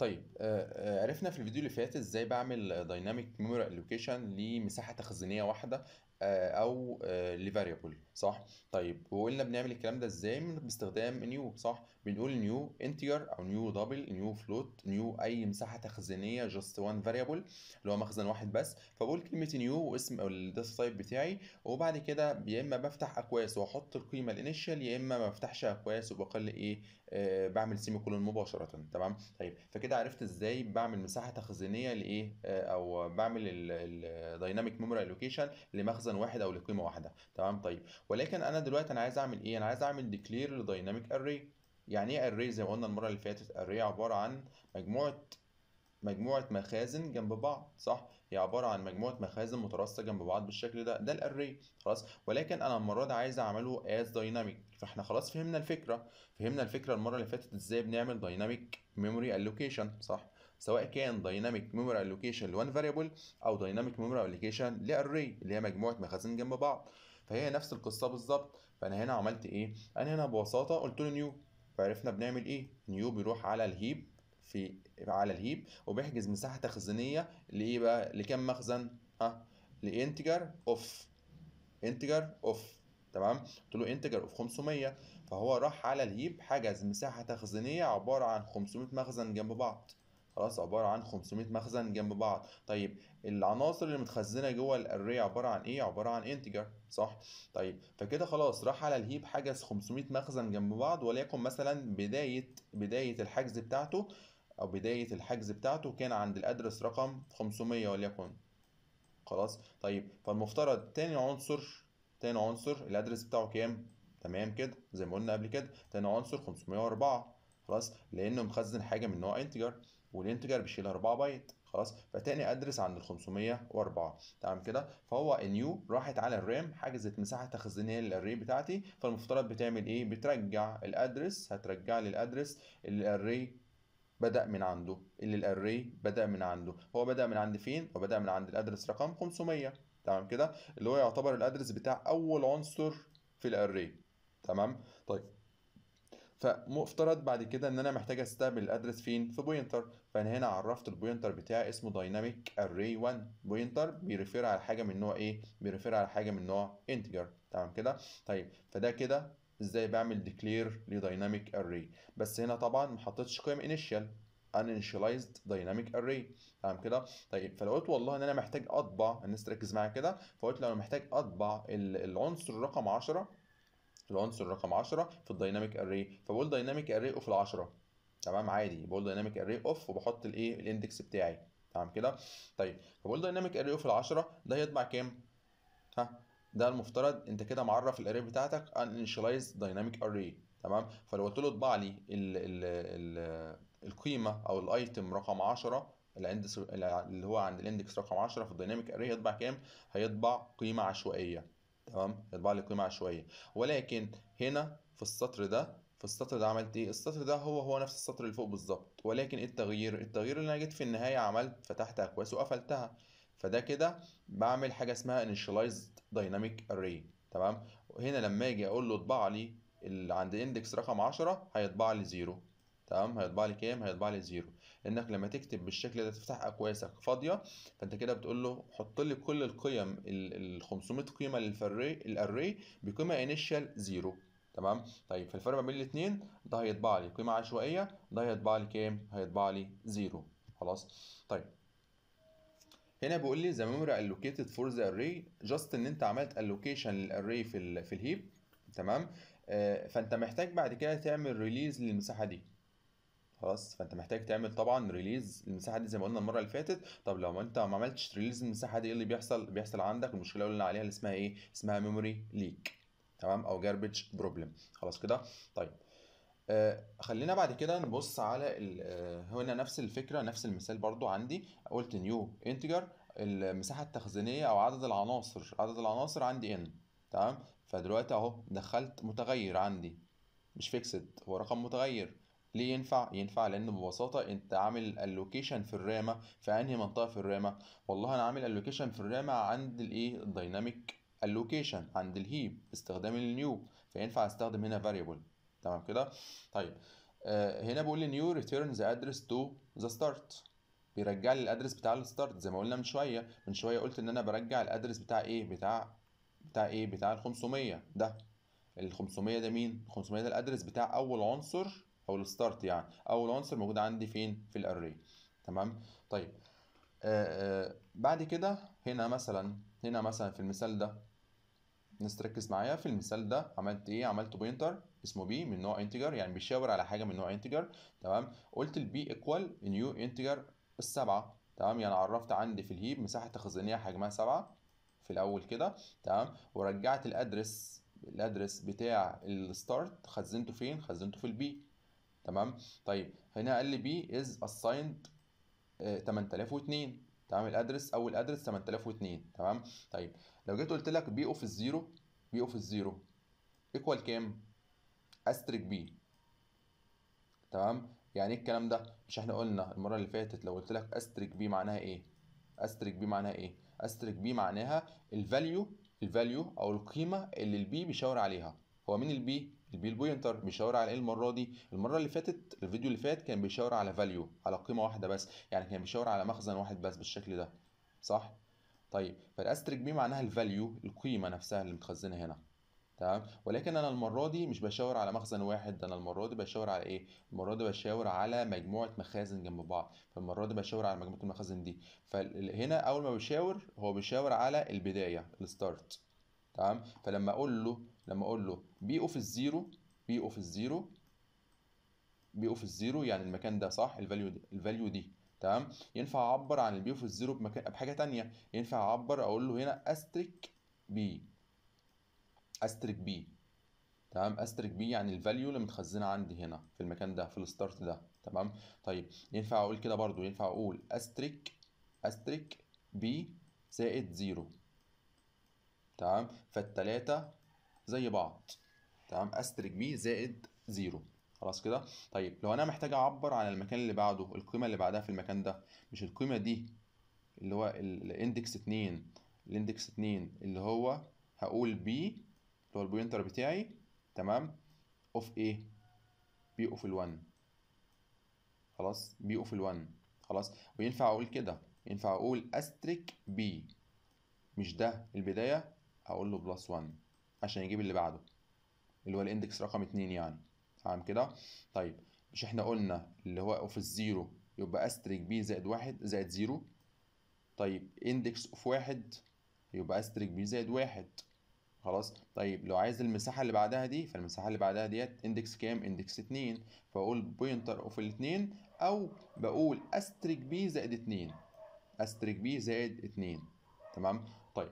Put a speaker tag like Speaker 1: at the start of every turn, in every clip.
Speaker 1: طيب آه، آه، عرفنا في الفيديو اللي فات ازاي بعمل دايناميك ميموري الوكيشن لمساحه تخزينيه واحده آه، او لفاريبل صح طيب وقلنا بنعمل الكلام ده ازاي باستخدام نيو صح بنقول نيو انتجر او نيو دبل نيو فلوت نيو اي مساحه تخزينيه جاست وان فاريبل اللي هو مخزن واحد بس فبقول كلمه نيو واسم الداتا تايب بتاعي وبعد كده يا اما بفتح اكواس واحط القيمه الانيشال يا اما ما بفتحش اكواس وبقل ايه آه بعمل سيمي كولون مباشره تمام طيب فكده عرفت ازاي بعمل مساحه تخزينيه لايه آه او بعمل الدايناميك ميموري الوكيشن لمخزن واحد او لقيمه واحده تمام طيب ولكن انا دلوقتي انا عايز اعمل ايه انا عايز اعمل ديكلير لدايناميك اري يعني ايه اري زي ما قلنا المره اللي فاتت اري عباره عن مجموعه مجموعه مخازن جنب بعض صح هي عباره عن مجموعه مخازن متراصه جنب بعض بالشكل ده ده الاري خلاص ولكن انا المره دي عايز اعمله از دايناميك فاحنا خلاص فهمنا الفكره فهمنا الفكره المره اللي فاتت ازاي بنعمل دايناميك ميموري الوكيشن صح سواء كان دايناميك ميموري الوكيشن لوان فاريبل او دايناميك ميموري الوكيشن لاري اللي هي مجموعه مخازن جنب بعض فهي نفس القصه بالظبط فانا هنا عملت ايه انا هنا ببساطه قلت له نيو فعرفنا بنعمل ايه نيو بيروح على الهيب في على الهيب وبيحجز مساحه تخزينيه لايه بقى لكام مخزن ها لانتجر اوف انتجر اوف تمام قلت له انتجر اوف 500 فهو راح على الهيب حجز مساحه تخزينيه عباره عن 500 مخزن جنب بعض خلاص عباره عن 500 مخزن جنب بعض طيب العناصر اللي متخزنه جوه الاري عباره عن ايه عباره عن انتجر صح طيب فكده خلاص راح على الهيب حجز 500 مخزن جنب بعض وليكن مثلا بدايه بدايه الحجز بتاعته او بدايه الحجز بتاعته كان عند الادرس رقم 500 وليكن خلاص طيب فالمفترض تاني عنصر تاني عنصر الادرس بتاعه كام تمام كده زي ما قلنا قبل كده تاني عنصر 504 خلاص لانه مخزن حاجه من نوع انتجر والانتجر بيشيل 4 بايت خلاص فتاني ادرس عند ال 504 تمام كده فهو النيو راحت على الرام حجزت مساحه تخزينيه للاري بتاعتي فالمفترض بتعمل ايه بترجع الادرس هترجع لي الادرس اللي الاري بدأ من عنده اللي الاري بدأ من عنده هو بدأ من عند فين هو بدأ من عند الادرس رقم 500 تمام كده اللي هو يعتبر الادرس بتاع اول عنصر في الاري تمام طيب فمفترض بعد كده ان انا محتاج استقبل الادرس فين في بوينتر فانا هنا عرفت البوينتر بتاعي اسمه دايناميك اري 1 بوينتر بيرفير على حاجه من نوع ايه بيرفير على حاجه من نوع انتجر تمام كده طيب فده كده ازاي بعمل ديكلير لدايناميك اري بس هنا طبعا ما حطيتش قيم انيشال uninitialized dynamic array تمام كده طيب فلو قلت والله ان انا محتاج اطبع الناس تركز معايا كده فقلت لو انا محتاج اطبع العنصر رقم 10 العنصر رقم 10 في الدايناميك اري فبقول دايناميك اري اوف ال10 تمام عادي بقول دايناميك اري اوف وبحط الايه الاندكس بتاعي تمام كده طيب فبقول دايناميك اري اوف ال10 ده هيطبع كام ها ده المفترض انت كده معرف الاري بتاعتك ان initialize اري تمام فلو قلت له اطبع لي ال ال ال القيمه او الايتم رقم 10 اللي هو عند الاندكس رقم 10 في الديناميك اري هيطبع كام هيطبع قيمه عشوائيه تمام يطبع لي قيمه عشوائيه ولكن هنا في السطر ده في السطر ده عملت ايه السطر ده هو هو نفس السطر اللي فوق بالظبط ولكن ايه التغيير التغيير اللي انا جيت في النهايه عملت فتحت اكواس وقفلتها فده كده بعمل حاجه اسمها initialized dynamic array تمام هنا لما اجي اقول له اطبع لي اللي عند اندكس رقم 10 هيطبع لي 0 تمام هيطبع لي كام هيطبع لي 0 انك لما تكتب بالشكل ده تفتح اقواسك فاضيه فانت كده بتقول له حط لي كل القيم ال 500 قيمه للفري الاري بقيمه انيشال زيرو تمام طيب فالفرق ما بين الاثنين ده هيطبع لي قيمه عشوائيه ده هيطبع لي كام هيطبع لي زيرو خلاص طيب هنا بيقول لي ذا ميموري allocated for the array جاست ان انت عملت allocation للاري في في الهيب تمام آه فانت محتاج بعد كده تعمل ريليز للمساحه دي خلاص فانت محتاج تعمل طبعا ريليز المساحه دي زي ما قلنا المره اللي فاتت طب لو انت ما عملتش ريليز المساحه دي ايه اللي بيحصل بيحصل عندك المشكله اللي قلنا عليها اللي اسمها ايه اسمها ميموري ليك تمام او جاربج بروبلم خلاص كده طيب آه خلينا بعد كده نبص على آه هنا نفس الفكره نفس المثال برضو عندي قلت نيو انتجر المساحه التخزينيه او عدد العناصر عدد العناصر عندي ان تمام فدلوقتي اهو دخلت متغير عندي مش فيكسد هو رقم متغير ليه ينفع ينفع لان ببساطه انت عامل اللوكيشن في الرامه في انهي منطقه في الرامه والله انا عامل اللوكيشن في الرامه عند الايه الدايناميك اللوكيشن عند الهيب استخدام النيو فينفع استخدم هنا فاريبل تمام كده طيب آه، هنا بقول لي نيو ريتيرن ذا ادرس تو ذا ستارت بيرجع لي الادرس بتاع الستارت زي ما قلنا من شويه من شويه قلت ان انا برجع الادرس بتاع ايه بتاع بتاع ايه بتاع ال 500 ده ال 500 ده مين 500 ده الادرس بتاع اول عنصر او الستارت يعني او العنصر موجود عندي فين في الاري تمام طيب آآ آه، آآ آه، بعد كده هنا مثلا هنا مثلا في المثال ده الناس تركز معايا في المثال ده عملت ايه عملت بوينتر اسمه بي من نوع انتجر يعني بيشاور على حاجه من نوع انتجر تمام قلت البي ايكوال نيو انتجر السبعه تمام يعني عرفت عندي في الهيب مساحه تخزينيه حجمها سبعه في الاول كده تمام ورجعت الادرس الادرس بتاع الستارت خزنته فين خزنته في البي تمام طيب هنا قال لي بي از اسايند 8002 تمام الادرس او الادرس 8002 تمام طيب لو جيت قلت لك بي اوف الزيرو بي اوف الزيرو ايكوال كام استريك بي تمام يعني ايه الكلام ده مش احنا قلنا المره اللي فاتت لو قلت لك استريك بي معناها ايه استريك بي معناها ايه استريك بي معناها الفاليو الفاليو او القيمه اللي البي بيشاور عليها هو مين البي البيل بوينتر بيشاور على ايه المره دي المره اللي فاتت الفيديو اللي فات كان بيشاور على فاليو على قيمه واحده بس يعني كان بيشاور على مخزن واحد بس بالشكل ده صح طيب فالاستريك بي معناها الفاليو القيمه نفسها اللي متخزنه هنا تمام ولكن انا المره دي مش بشاور على مخزن واحد انا المره دي بشاور على ايه المره دي بشاور على مجموعه مخازن جنب بعض فالمره دي بشاور على مجموعه المخازن دي فهنا اول ما بشاور هو بيشاور على البدايه الستارت تمام فلما اقول له لما اقول له بي اوف الزيرو بي اوف الزيرو بي اوف الزيرو يعني المكان ده صح الفاليو دي الفاليو دي تمام ينفع اعبر عن البي اوف الزيرو بمكان بحاجه ثانيه ينفع اعبر اقول له هنا استريك بي استريك بي تمام استرك بي يعني الفاليو اللي متخزنه عندي هنا في المكان ده في الستارت ده تمام طيب ينفع اقول كده برضو ينفع اقول استرك استرك بي زائد زيرو تمام فالتلاتة زي بعض تمام استرج بي زائد زيرو خلاص كده طيب لو انا محتاج اعبر عن المكان اللي بعده القيمه اللي بعدها في المكان ده مش القيمه دي اللي هو الاندكس 2 الاندكس 2 اللي هو هقول بي اللي هو البوينتر بتاعي تمام اوف ايه بي اوف ال1 خلاص بي اوف ال1 خلاص وينفع اقول كده ينفع اقول استريك بي مش ده البدايه اقول له بلس 1 عشان يجيب اللي بعده اللي هو الاندكس رقم 2 يعني تمام كده طيب مش احنا قلنا اللي هو اوف الزيرو يبقى استريك بي زائد 1 زائد 0 طيب اندكس اوف 1 يبقى استريك بي زائد 1 خلاص طيب لو عايز المساحه اللي بعدها دي فالمساحه اللي بعدها ديت اندكس كام اندكس 2 فاقول بوينتر اوف الاثنين او بقول استريك بي زائد 2 استريك بي زائد 2 تمام طيب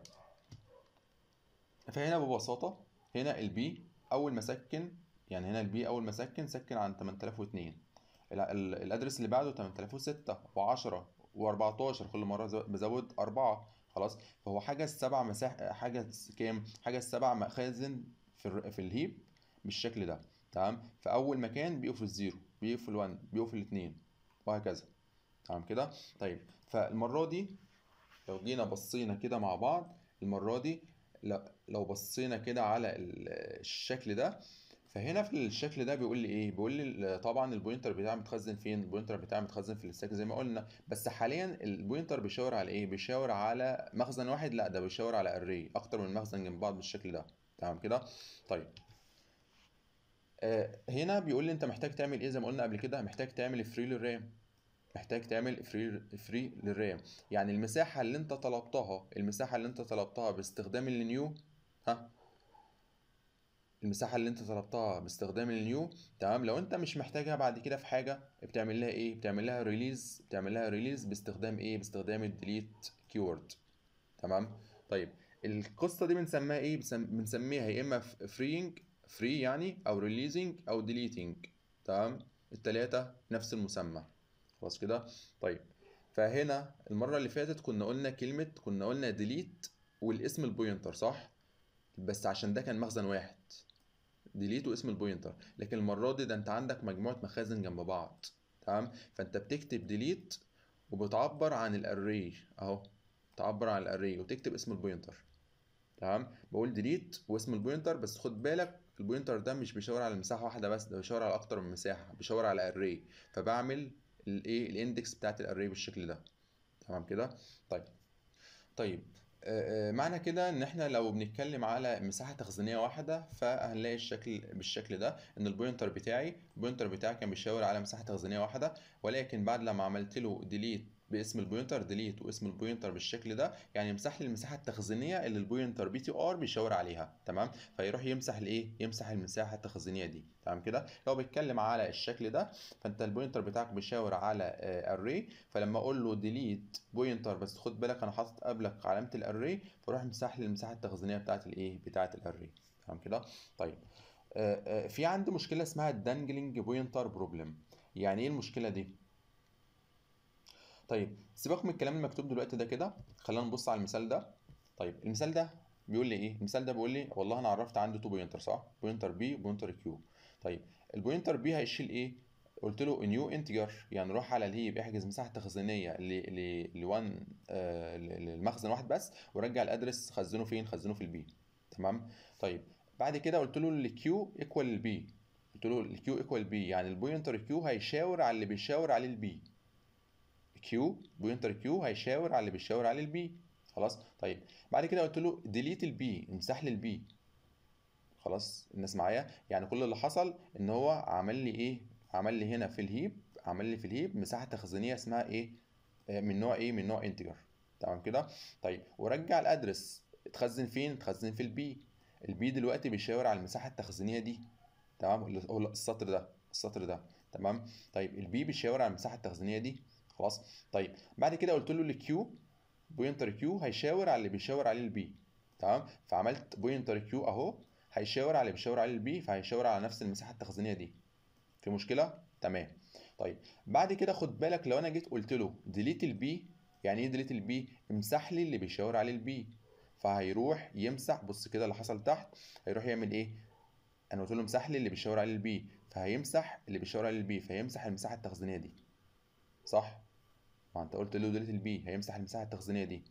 Speaker 1: فهنا ببساطة هنا البي أول ما سكن يعني هنا البي أول ما سكن سكن عن 8002 الأدرس اللي بعده 8006 و10 و14 كل مرة بزود 4 خلاص فهو حاجة السبع مساح حاجة كام؟ حاجة السبع مخازن في في الهيب بالشكل ده تمام فأول مكان بيقفل الزيرو بيقفل 1 بيقفل 2 وهكذا تمام كده؟ طيب فالمرة دي لو جينا بصينا كده مع بعض المرة دي لو بصينا كده على الشكل ده فهنا في الشكل ده بيقول لي ايه بيقول لي طبعا البوينتر بتاعي متخزن فين البوينتر بتاعي متخزن في الستاك زي ما قلنا بس حاليا البوينتر بيشاور على ايه بيشاور على مخزن واحد لا ده بيشاور على اري اكتر من مخزن جنب بعض بالشكل ده تمام كده طيب آه، هنا بيقول لي انت محتاج تعمل ايه زي ما قلنا قبل كده محتاج تعمل فري للرام محتاج تعمل فري فري للرام يعني المساحه اللي انت طلبتها المساحه اللي انت طلبتها باستخدام النيو ها المساحه اللي انت طلبتها باستخدام النيو تمام لو انت مش محتاجها بعد كده في حاجه بتعمل لها ايه بتعمل لها ريليز بتعمل لها ريليز باستخدام ايه باستخدام الديليت كيورد تمام طيب القصه دي بنسميها ايه بنسميها يا اما فريينج فري يعني او ريليزنج او ديليتنج تمام التلاتة نفس المسمى خلاص كده طيب فهنا المره اللي فاتت كنا قلنا كلمه كنا قلنا ديليت والاسم البوينتر صح بس عشان ده كان مخزن واحد ديليت واسم البوينتر لكن المره دي ده انت عندك مجموعه مخازن جنب بعض تمام فانت بتكتب ديليت وبتعبر عن الاري اهو تعبر عن الاري وتكتب اسم البوينتر تمام بقول ديليت واسم البوينتر بس خد بالك البوينتر ده مش بيشاور على مساحه واحده بس ده بيشاور على اكتر من مساحه بيشاور على الاري فبعمل الايه الاندكس بتاعت الاري بالشكل ده تمام كده طيب طيب آه، آه، معنى كده ان احنا لو بنتكلم على مساحه تخزينيه واحده فهنلاقي الشكل بالشكل ده ان البوينتر بتاعي البوينتر بتاعي كان بيشاور على مساحه تخزينيه واحده ولكن بعد لما عملت له ديليت باسم البوينتر ديليت واسم البوينتر بالشكل ده يعني يمسح لي المساحه التخزينيه اللي البوينتر بي تي ار بيشاور عليها تمام فيروح يمسح الايه يمسح المساحه التخزينيه دي تمام كده لو بيتكلم على الشكل ده فانت البوينتر بتاعك بيشاور على اري آه، فلما اقول له ديليت بوينتر بس خد بالك انا حاطط قبلك علامه الاري فراح مسح لي المساحه التخزينيه بتاعه الايه بتاعه الاري تمام كده طيب آه، آه، في عندي مشكله اسمها الدانجلينج بوينتر بروبلم يعني ايه المشكله دي طيب سيبك من الكلام المكتوب دلوقتي ده كده خلينا نبص على المثال ده طيب المثال ده بيقول لي ايه المثال ده بيقول لي والله انا عرفت عنده تو بوينتر صح بوينتر بي وبوينتر كيو طيب البوينتر بي هيشيل ايه قلت له نيو انتجر يعني روح على الهيب احجز مساحه تخزينيه ل 1 ل للمخزن آه، واحد بس ورجع الادرس خزنه فين خزنه في البي تمام طيب بعد كده قلت له الكيو ايكوال البي قلت له الكيو ايكوال بي يعني البوينتر كيو هيشاور على اللي بيشاور عليه البي كيو بوينتر كيو هيشاور على اللي بيشاور عليه البي خلاص طيب بعد كده قلت له ديليت البي امسح لي البي خلاص الناس معايا يعني كل اللي حصل ان هو عمل لي ايه عمل لي هنا في الهيب عمل لي في الهيب مساحه تخزينيه اسمها ايه آه، من نوع ايه من نوع انتجر تمام كده طيب ورجع الادرس اتخزن فين اتخزن في البي البي دلوقتي بيشاور على المساحه التخزينيه دي تمام السطر ده السطر ده تمام طيب البي بيشاور على المساحه التخزينيه دي خلاص طيب بعد كده قلت له الكيو بوينتر كيو هيشاور على اللي بيشاور عليه البي تمام فعملت بوينتر كيو اهو هيشاور على اللي بيشاور عليه البي فهيشاور على نفس المساحه التخزينيه دي في مشكله تمام طيب بعد كده خد بالك لو انا جيت قلت له ديليت البي يعني ايه ديليت البي امسح لي اللي بيشاور عليه البي فهيروح يمسح بص كده اللي حصل تحت هيروح يعمل ايه انا قلت له امسح لي اللي بيشاور عليه البي فهيمسح اللي بيشاور عليه البي فهيمسح المساحه التخزينيه دي صح ما انت قلت له دلوقتي البي هيمسح المساحه التخزينيه دي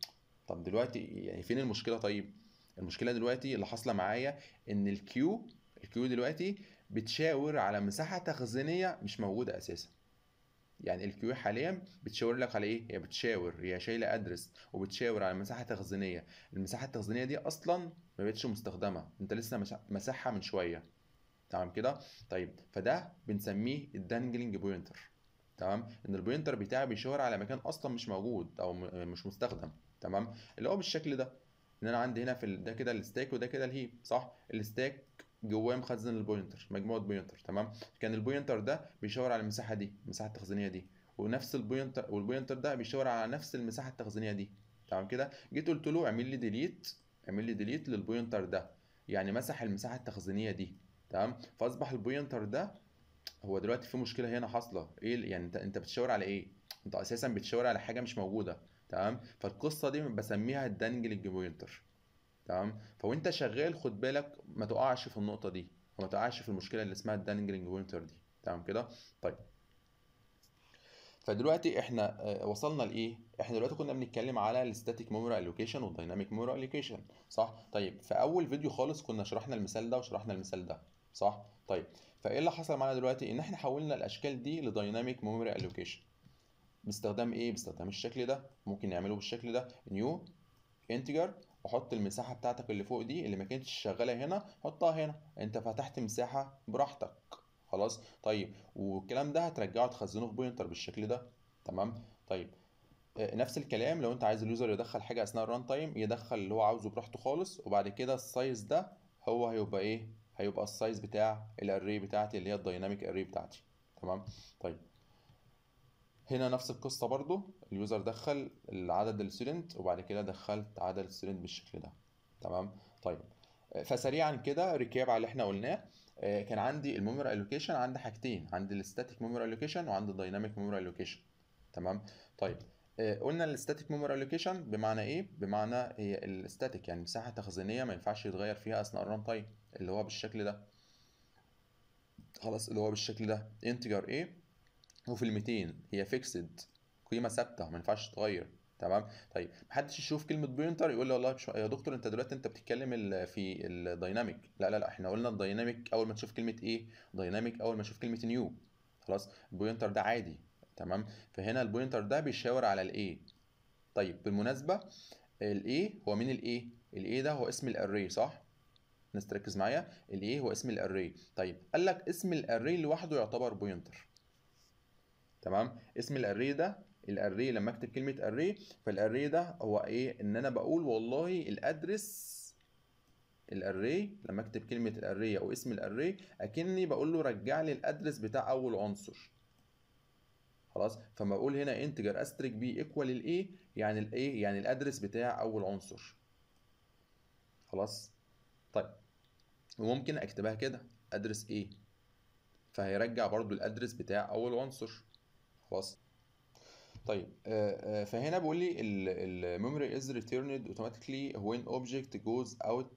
Speaker 1: طب دلوقتي يعني فين المشكله طيب المشكله دلوقتي اللي حاصله معايا ان الكيو الكيو دلوقتي بتشاور على مساحه تخزينيه مش موجوده اساسا يعني الكيو حاليا بتشاور لك على ايه هي بتشاور هي شايله ادرس وبتشاور على مساحه تخزينيه المساحه التخزينيه دي اصلا ما بقتش مستخدمه انت لسه مساحها من شويه تمام كده طيب فده بنسميه الدانجلنج بوينتر تمام ان البوينتر بتاعي بيشاور على مكان اصلا مش موجود او مش مستخدم تمام اللي هو بالشكل ده ان انا عندي هنا في ده كده الستاك وده كده الهيب صح الستاك جواه مخزن البوينتر مجموعه بوينتر تمام كان البوينتر ده بيشاور على المساحه دي المساحه التخزينيه دي ونفس البوينتر والبوينتر ده بيشاور على نفس المساحه التخزينيه دي تمام كده جيت قلت له اعمل لي ديليت اعمل لي ديليت للبوينتر ده يعني مسح المساحه التخزينيه دي تمام فاصبح البوينتر ده هو دلوقتي في مشكله هنا حاصله ايه يعني انت انت بتشاور على ايه انت اساسا بتشاور على حاجه مش موجوده تمام فالقصه دي بسميها الدانجل للجوينتر تمام فوانت شغال خد بالك ما تقعش في النقطه دي وما تقعش في المشكله اللي اسمها الدانجلينج وينتر دي تمام كده طيب فدلوقتي احنا آه، وصلنا لايه احنا دلوقتي كنا بنتكلم على الستاتيك ميموري الوكيشن والديناميك ميموري الوكيشن صح طيب في اول فيديو خالص كنا شرحنا المثال ده وشرحنا المثال ده صح طيب فايه اللي حصل معانا دلوقتي ان احنا حولنا الاشكال دي لدايناميك ميموري الوكيشن باستخدام ايه باستخدام الشكل ده ممكن نعمله بالشكل ده نيو انتجر وحط المساحه بتاعتك اللي فوق دي اللي ما كانتش شغاله هنا حطها هنا انت فتحت مساحه براحتك خلاص طيب والكلام ده هترجعه تخزنه في بوينتر بالشكل ده تمام طيب آه، نفس الكلام لو انت عايز اليوزر يدخل حاجه اثناء الران تايم يدخل اللي هو عاوزه براحته خالص وبعد كده السايز ده هو هيبقى ايه هيبقى السايز بتاع الاري بتاعتي اللي هي الدايناميك اري بتاعتي تمام طيب هنا نفس القصه برضو اليوزر دخل العدد الستودنت وبعد كده دخلت عدد الستودنت بالشكل ده تمام طيب فسريعا كده ريكاب على اللي احنا قلناه آه، كان عندي الميموري الوكيشن عندي حاجتين عندي الستاتيك ميموري الوكيشن وعندي الدايناميك ميموري الوكيشن تمام طيب آه، قلنا الستاتيك ميموري الوكيشن بمعنى ايه بمعنى هي الستاتيك يعني مساحه تخزينيه ما ينفعش يتغير فيها اثناء الران تايم اللي هو بالشكل ده خلاص اللي هو بالشكل ده انتجر ايه وفي ال 200 هي فيكسد قيمه ثابته ما ينفعش تتغير تمام طيب محدش يشوف كلمه بوينتر يقول لي والله مش... يا دكتور انت دلوقتي انت بتتكلم ال... في الدايناميك لا لا لا احنا قلنا الدايناميك اول ما تشوف كلمه ايه دايناميك اول ما تشوف كلمه نيو خلاص البوينتر ده عادي تمام فهنا البوينتر ده بيشاور على الايه طيب بالمناسبه الايه هو مين الايه الايه ده هو اسم الاري صح الناس تركز معايا الايه هو اسم الاري طيب قال لك اسم الاري لوحده يعتبر بوينتر تمام اسم الاري ده الاري لما اكتب كلمه اري فالاري ده هو ايه ان انا بقول والله الادرس الاري لما اكتب كلمه الاري او اسم الاري اكني بقول له رجع لي الادرس بتاع اول عنصر خلاص فما اقول هنا انتجر استريك بي ايكوال الايه يعني الايه يعني الادرس بتاع اول عنصر خلاص طيب وممكن اكتبها كده ادرس ايه فهيرجع برضو الادرس بتاع اول عنصر خلاص طيب آه، آه، فهنا بيقول لي الميموري از ريتيرند اوتوماتيكلي وين اوبجكت جوز اوت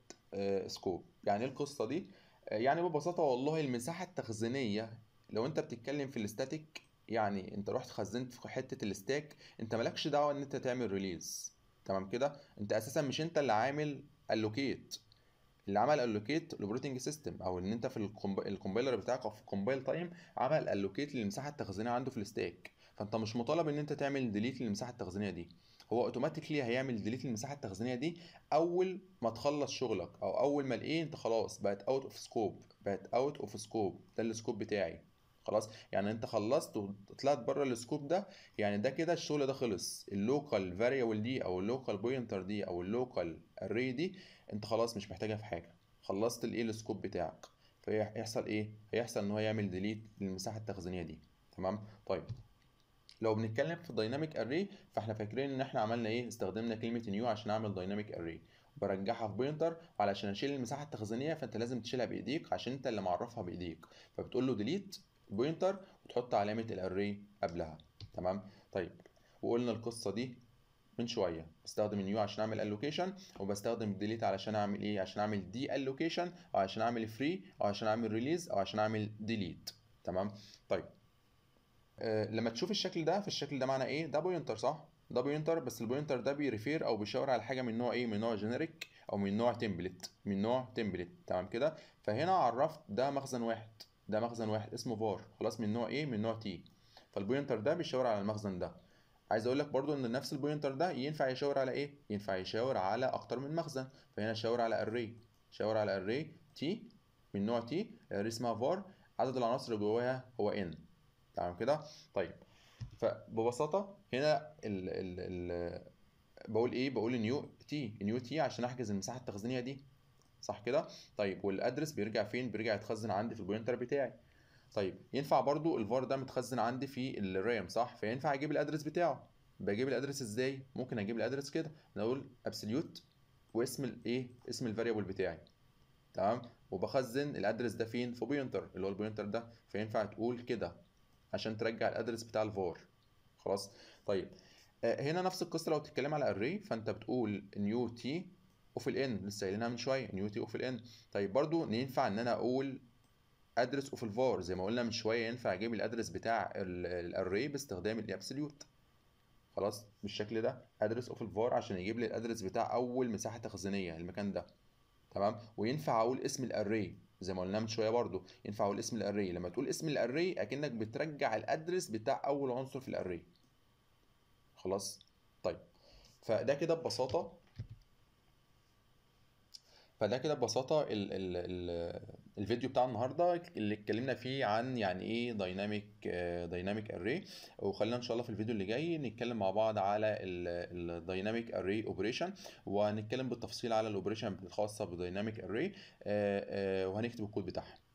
Speaker 1: سكوب يعني ايه القصه دي آه، يعني ببساطه والله المساحه التخزينيه لو انت بتتكلم في الاستاتيك يعني انت رحت خزنت في حته الاستاك انت مالكش دعوه ان انت تعمل ريليز تمام كده انت اساسا مش انت اللي عامل اللوكيت اللي عمل الوكيت الاوبريتنج سيستم او ان انت في الكومبايلر بتاعك او في الكومبايل تايم عمل الوكيت للمساحه التخزينيه عنده في الستاك فانت مش مطالب ان انت تعمل ديليت للمساحه التخزينيه دي هو اوتوماتيكلي هيعمل ديليت للمساحه التخزينيه دي اول ما تخلص شغلك او اول ما الايه انت خلاص بقت اوت اوف سكوب بقت اوت اوف سكوب ده السكوب بتاعي خلاص يعني انت خلصت وطلعت بره السكوب ده يعني ده كده الشغل ده خلص اللوكال فاريبل دي او اللوكال بوينتر دي او اللوكال اري دي انت خلاص مش محتاجها في حاجه خلصت الايه السكوب بتاعك فيحصل ايه هيحصل ان هو يعمل ديليت للمساحه التخزينيه دي تمام طيب لو بنتكلم في دايناميك اري فاحنا فاكرين ان احنا عملنا ايه استخدمنا كلمه نيو عشان اعمل دايناميك اري برجعها في بوينتر علشان اشيل المساحه التخزينيه فانت لازم تشيلها بايديك عشان انت اللي معرفها بايديك فبتقول له ديليت بوينتر وتحط علامه الاري قبلها تمام طيب وقلنا القصه دي من شويه بستخدم النيو عشان اعمل الوكيشن وبستخدم الديليت علشان اعمل ايه عشان اعمل دي الوكيشن او عشان اعمل فري او عشان اعمل ريليز او عشان اعمل ديليت تمام طيب آه، لما تشوف الشكل ده في الشكل ده معنى ايه ده بوينتر صح ده بوينتر بس البوينتر ده بيريفير او بيشاور على حاجه من نوع ايه من نوع جينيريك او من نوع تمبلت من نوع تمبلت تمام كده فهنا عرفت ده مخزن واحد ده مخزن واحد اسمه فار خلاص من نوع ايه من نوع تي فالبوينتر ده بيشاور على المخزن ده عايز اقول لك برضو ان نفس البوينتر ده ينفع يشاور على ايه ينفع يشاور على اكتر من مخزن فهنا شاور على array شاور على array t من نوع t array اسمها var عدد العناصر اللي جواها هو n تمام كده طيب فببساطه هنا ال ال ال بقول ايه بقول نيو تي نيو تي عشان احجز المساحه التخزينيه دي صح كده طيب والادرس بيرجع فين بيرجع يتخزن عندي في البوينتر بتاعي طيب ينفع برضو الفار ده متخزن عندي في الرام صح فينفع اجيب الادرس بتاعه بجيب الادرس ازاي ممكن اجيب الادرس كده انا اقول ابسوليوت واسم الايه اسم الفاريبل بتاعي تمام وبخزن الادرس ده فين في بوينتر اللي هو البوينتر ده فينفع تقول كده عشان ترجع الادرس بتاع الفار خلاص طيب آه، هنا نفس القصه لو بتتكلم على اري فانت بتقول نيو تي اوف الان لسه قايلينها من شويه نيو تي اوف الان طيب برضو ينفع ان انا اقول ادرس اوف الفار زي ما قلنا من شويه ينفع اجيب الادرس بتاع الاري باستخدام الابسوليوت خلاص بالشكل ده ادرس اوف الفار عشان يجيب لي الادرس بتاع اول مساحه تخزينيه المكان ده تمام وينفع اقول اسم الاري زي ما قلنا من شويه برضو ينفع اقول اسم الاري لما تقول اسم الاري اكنك بترجع الادرس بتاع اول عنصر في الاري خلاص طيب فده كده ببساطه فده كده ببساطه ال ال ال الفيديو بتاع النهارده اللي اتكلمنا فيه عن يعني ايه دايناميك دايناميك اري وخلينا ان شاء الله في الفيديو اللي جاي نتكلم مع بعض على الدايناميك اري اوبريشن وهنتكلم بالتفصيل على الاوبريشن الخاصه بالدايناميك اري آه، آه، وهنكتب الكود بتاعها